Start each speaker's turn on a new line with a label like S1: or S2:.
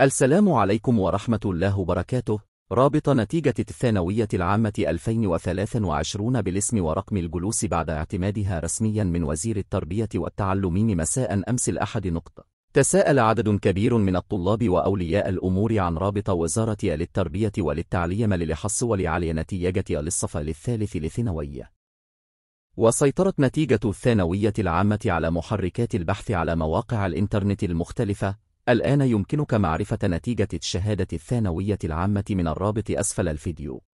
S1: السلام عليكم ورحمة الله وبركاته رابط نتيجة الثانوية العامة 2023 بالاسم ورقم الجلوس بعد اعتمادها رسميا من وزير التربية والتعلم مساء أمس الأحد نقطة تساءل عدد كبير من الطلاب وأولياء الأمور عن رابط وزارة للتربية وللتعليم للحص ولعلي نتيجة للصف للثالث لثانوية وسيطرت نتيجة الثانوية العامة على محركات البحث على مواقع الإنترنت المختلفة الآن يمكنك معرفة نتيجة الشهادة الثانوية العامة من الرابط أسفل الفيديو